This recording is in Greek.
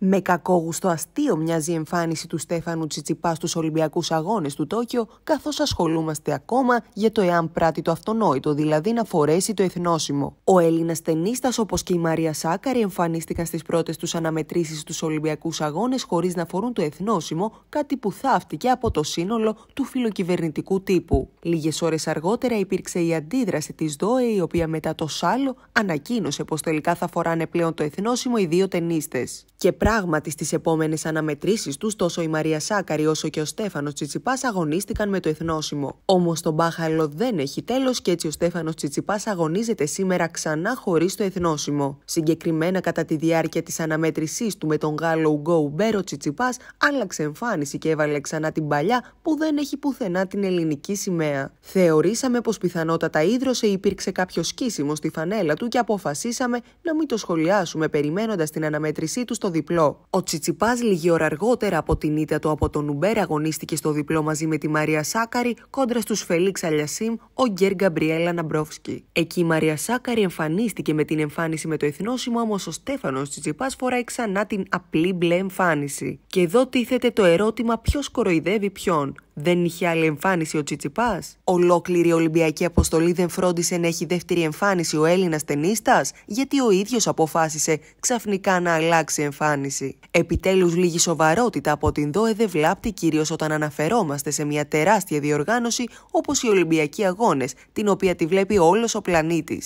Με κακόγουστο αστείο μοιάζει η εμφάνιση του Στέφανου Τσιτσιπά στους Ολυμπιακούς Αγώνες του Τόκιο, καθώς ασχολούμαστε ακόμα για το εάν πράττει το αυτονόητο, δηλαδή να φορέσει το εθνόσημο. Ο Έλληνας ταινίστας όπως και η Μαρία Σάκαρη εμφανίστηκαν στις πρώτες τους αναμετρήσεις στους Ολυμπιακούς Αγώνες χωρίς να φορούν το εθνόσημο, κάτι που θαύτηκε από το σύνολο του φιλοκυβερνητικού τύπου. Λίγες ώρες αργότερα υπήρξε η αντίδραση της ΔΟΕ, η οποία μετά το σάλο ανακοίνωσε πως τελικά θα φοράνε πλέον το εθνόσημο οι δύο ταινίστες. Και Πράγματι, στις επόμενες αναμετρήσεις τους, τόσο η Μαρία Σάκαρη όσο και ο Στέφανος Τσιτσιπάς αγωνίστηκαν με το εθνόσημο. Όμως το μπάχαλο δεν έχει τέλος και έτσι ο Στέφανος Τσιτσιπάς αγωνίζεται σήμερα ξανά χωρίς το εθνόσημο. Συγκεκριμένα, κατά τη διάρκεια της αναμέτρησής του με τον Γάλλο Ουγγό Ουμπέρο Τσιτσιπάς, άλλαξε εμφάνιση και έβαλε ξανά την παλιά που δεν έχει πουθενά την ελληνική σημαία. Θεωρήσαμε πως πιθανότατα ίδρωσε ή υπήρξε κάποιο σκίσιμο στη φανέλα του και αποφασίσαμε να μην το σχολιάσουμε περιμένοντας την αναμέτρησή του στο διπλό ο Τσιτσιπάς λίγη ώρα αργότερα από την ήττα του από τον Ουμπέρ αγωνίστηκε στο διπλό μαζί με τη Μαρία Σάκαρη κόντρα στους Φελίξ Αλιασίμ, ο Γκέρ Γκαμπριέλα Ναμπρόφσκι. Εκεί η Μαρία Σάκαρη εμφανίστηκε με την εμφάνιση με το εθνόσημο, όμως ο Στέφανος Τσιτσιπάς φοράει ξανά την απλή μπλε εμφάνιση. Και εδώ τίθεται το ερώτημα ποιος κοροϊδεύει ποιον. Δεν είχε άλλη εμφάνιση ο Τσιτσιπάς. Ολόκληρη η Ολυμπιακή αποστολή δεν φρόντισε να έχει δεύτερη εμφάνιση ο Έλληνας ταινίστα, γιατί ο ίδιος αποφάσισε ξαφνικά να αλλάξει εμφάνιση. Επιτέλους, λίγη σοβαρότητα από την ΔΟΕ δεν βλάπτει κυρίως όταν αναφερόμαστε σε μια τεράστια διοργάνωση όπως οι Ολυμπιακοί Αγώνες, την οποία τη βλέπει όλος ο πλανήτης.